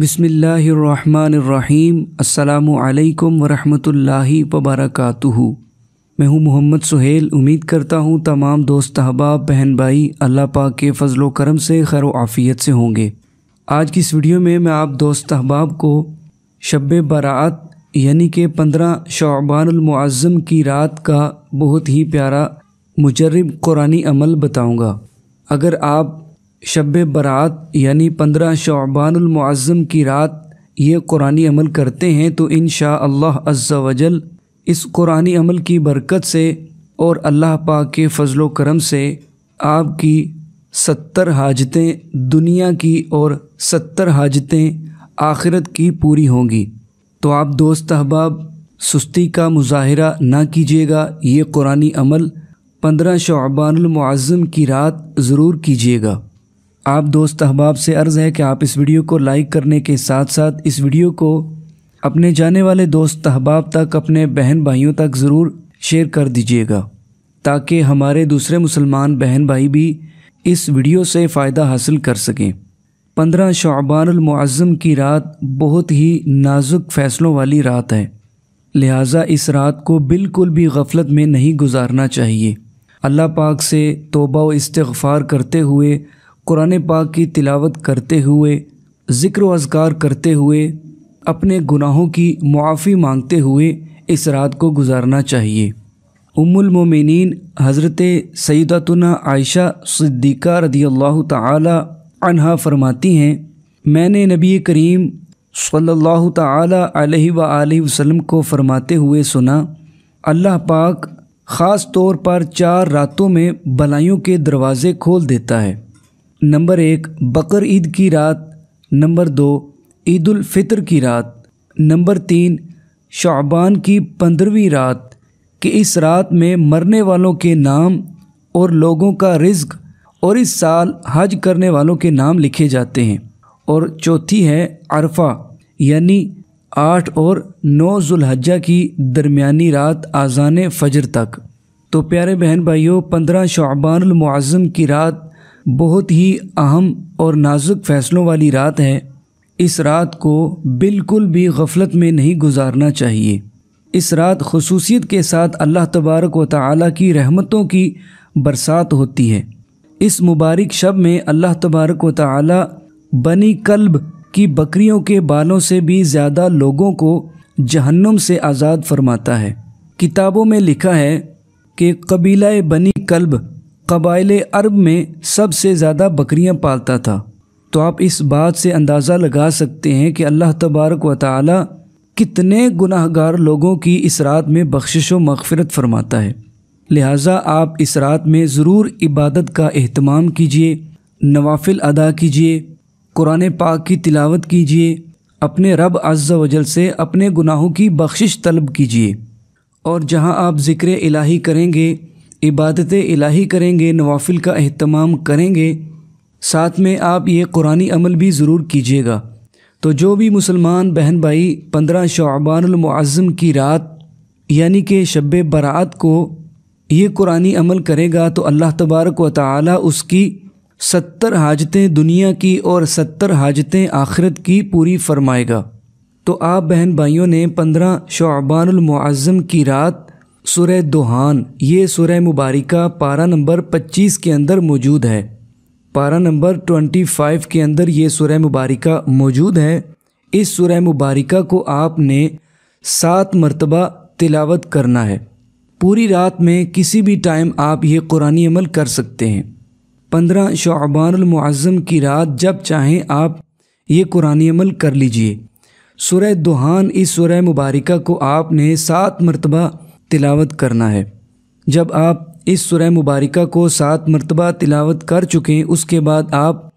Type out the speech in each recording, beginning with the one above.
بسم اللہ الرحمن الرحیم السلام علیکم ورحمۃ اللہ وبرکاتہ میں ہوں محمد سہیل امید کرتا ہوں تمام دوست احباب بہن بھائی اللہ پاک کے فضل و کرم سے خیر و عافیت سے ہوں گے آج کی اس ویڈیو میں میں آپ دوست احباب کو شب برات یعنی کہ پندرہ شعبان المعظم کی رات کا بہت ہی پیارا مجرب قرآن عمل بتاؤں گا اگر آپ شب برات یعنی پندرہ شعبان المعظم کی رات یہ قرآن عمل کرتے ہیں تو ان شاء اللہ و وجل اس قرآن عمل کی برکت سے اور اللہ پاک کے فضل و کرم سے آپ کی ستر حاجتیں دنیا کی اور ستر حاجتیں آخرت کی پوری ہوں گی تو آپ دوست احباب سستی کا مظاہرہ نہ کیجیے گا یہ قرآن عمل پندرہ شعبان المعظم کی رات ضرور کیجیے گا آپ دوست احباب سے عرض ہے کہ آپ اس ویڈیو کو لائک کرنے کے ساتھ ساتھ اس ویڈیو کو اپنے جانے والے دوست احباب تک اپنے بہن بھائیوں تک ضرور شیئر کر دیجیے گا تاکہ ہمارے دوسرے مسلمان بہن بھائی بھی اس ویڈیو سے فائدہ حاصل کر سکیں پندرہ شعبان المعظم کی رات بہت ہی نازک فیصلوں والی رات ہے لہٰذا اس رات کو بالکل بھی غفلت میں نہیں گزارنا چاہیے اللہ پاک سے توبہ و استغفار کرتے ہوئے قرآن پاک کی تلاوت کرتے ہوئے ذکر و اذکار کرتے ہوئے اپنے گناہوں کی معافی مانگتے ہوئے اس رات کو گزارنا چاہیے ام المومنین حضرت سیدتنا عائشہ صدیقہ رضی اللہ تعالی عنہا فرماتی ہیں میں نے نبی کریم صلی اللہ تعالی علیہ و وسلم کو فرماتے ہوئے سنا اللہ پاک خاص طور پر چار راتوں میں بلائیوں کے دروازے کھول دیتا ہے نمبر ایک بقر عید کی رات نمبر دو عید الفطر کی رات نمبر تین شعبان کی پندرہویں رات کہ اس رات میں مرنے والوں کے نام اور لوگوں کا رزق اور اس سال حج کرنے والوں کے نام لکھے جاتے ہیں اور چوتھی ہے عرفہ یعنی آٹھ اور نو ذوالحجہ کی درمیانی رات آزان فجر تک تو پیارے بہن بھائیوں پندرہ شعبان المعظم کی رات بہت ہی اہم اور نازک فیصلوں والی رات ہے اس رات کو بالکل بھی غفلت میں نہیں گزارنا چاہیے اس رات خصوصیت کے ساتھ اللہ تبارک و تعالیٰ کی رحمتوں کی برسات ہوتی ہے اس مبارک شب میں اللہ تبارک و تعالیٰ بنی کلب کی بکریوں کے بالوں سے بھی زیادہ لوگوں کو جہنم سے آزاد فرماتا ہے کتابوں میں لکھا ہے کہ قبیلہ بنی قلب قبائل عرب میں سب سے زیادہ بکریاں پالتا تھا تو آپ اس بات سے اندازہ لگا سکتے ہیں کہ اللہ تبارک و تعالی کتنے گناہ گار لوگوں کی اس رات میں بخشش و مغفرت فرماتا ہے لہٰذا آپ اس رات میں ضرور عبادت کا اہتمام کیجیے نوافل ادا کیجیے قرآن پاک کی تلاوت کیجیے اپنے رب عز و جل سے اپنے گناہوں کی بخشش طلب کیجیے اور جہاں آپ ذکر الہی کریں گے عبادت الہی کریں گے نوافل کا اہتمام کریں گے ساتھ میں آپ یہ قرآن عمل بھی ضرور کیجیے گا تو جو بھی مسلمان بہن بھائی پندرہ شعبان المعظم کی رات یعنی کہ شب برات کو یہ قرآن عمل کرے گا تو اللہ تبارک و تعالی اس کی ستر حاجتیں دنیا کی اور ستر حاجتیں آخرت کی پوری فرمائے گا تو آپ بہن بھائیوں نے پندرہ شعبان المعظم کی رات سورہ دوہان یہ سورہ مبارکہ پارہ نمبر پچیس کے اندر موجود ہے پارا نمبر ٹونٹی فائیو کے اندر یہ سورہ مبارکہ موجود ہے اس سورہ مبارکہ کو آپ نے سات مرتبہ تلاوت کرنا ہے پوری رات میں کسی بھی ٹائم آپ یہ قرآن عمل کر سکتے ہیں پندرہ شعبان المعظم کی رات جب چاہیں آپ یہ قرآن عمل کر لیجئے سورہ دوہان اس سورہ مبارکہ کو آپ نے سات مرتبہ تلاوت کرنا ہے جب آپ اس سورہ مبارکہ کو سات مرتبہ تلاوت کر چکیں اس کے بعد آپ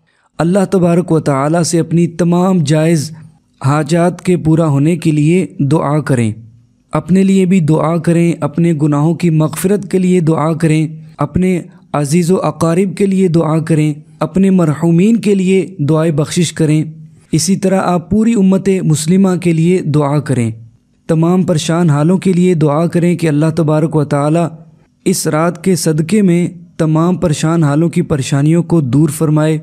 اللہ تبارک و تعالیٰ سے اپنی تمام جائز حاجات کے پورا ہونے کے لیے دعا کریں اپنے لیے بھی دعا کریں اپنے گناہوں کی مغفرت کے لیے دعا کریں اپنے عزیز و اقارب کے لیے دعا کریں اپنے مرحومین کے لیے دعائیں بخشش کریں اسی طرح آپ پوری امت مسلمہ کے لیے دعا کریں تمام پریشان حالوں کے لیے دعا کریں کہ اللہ تبارک و تعالی اس رات کے صدقے میں تمام پریشان حالوں کی پریشانیوں کو دور فرمائے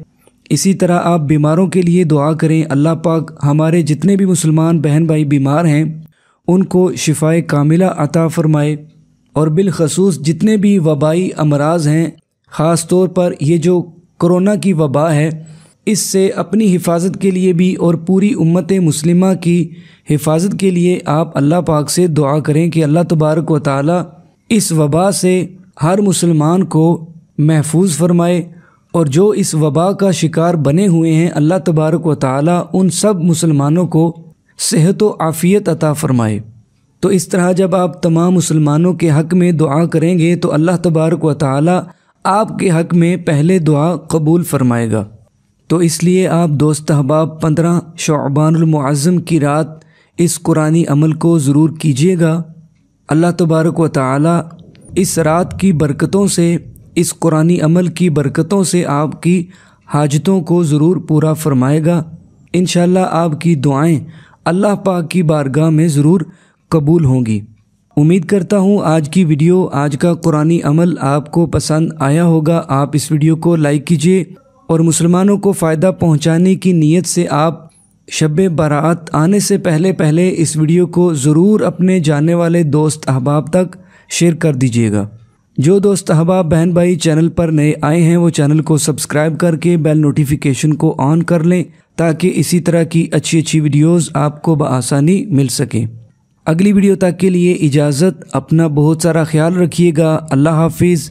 اسی طرح آپ بیماروں کے لیے دعا کریں اللہ پاک ہمارے جتنے بھی مسلمان بہن بھائی بیمار ہیں ان کو شفائے کاملہ عطا فرمائے اور بالخصوص جتنے بھی وبائی امراض ہیں خاص طور پر یہ جو کرونا کی وبا ہے اس سے اپنی حفاظت کے لیے بھی اور پوری امت مسلمہ کی حفاظت کے لیے آپ اللہ پاک سے دعا کریں کہ اللہ تبارک و تعالی اس وبا سے ہر مسلمان کو محفوظ فرمائے اور جو اس وبا کا شکار بنے ہوئے ہیں اللہ تبارک و تعالی ان سب مسلمانوں کو صحت و عافیت عطا فرمائے تو اس طرح جب آپ تمام مسلمانوں کے حق میں دعا کریں گے تو اللہ تبارک و تعالی آپ کے حق میں پہلے دعا قبول فرمائے گا تو اس لیے آپ دوست احباب پندرہ شعبان المعظم کی رات اس قرآن عمل کو ضرور کیجیے گا اللہ تبارک و تعالی اس رات کی برکتوں سے اس قرآن عمل کی برکتوں سے آپ کی حاجتوں کو ضرور پورا فرمائے گا انشاءاللہ آپ کی دعائیں اللہ پاک کی بارگاہ میں ضرور قبول ہوں گی امید کرتا ہوں آج کی ویڈیو آج کا قرآن عمل آپ کو پسند آیا ہوگا آپ اس ویڈیو کو لائک کیجیے اور مسلمانوں کو فائدہ پہنچانے کی نیت سے آپ شب برات آنے سے پہلے پہلے اس ویڈیو کو ضرور اپنے جاننے والے دوست احباب تک شیئر کر دیجیے گا جو دوست احباب بہن بھائی چینل پر نئے آئے ہیں وہ چینل کو سبسکرائب کر کے بیل نوٹیفیکیشن کو آن کر لیں تاکہ اسی طرح کی اچھی اچھی ویڈیوز آپ کو بآسانی مل سکیں اگلی ویڈیو تک کے لیے اجازت اپنا بہت سارا خیال رکھیے گا اللہ حافظ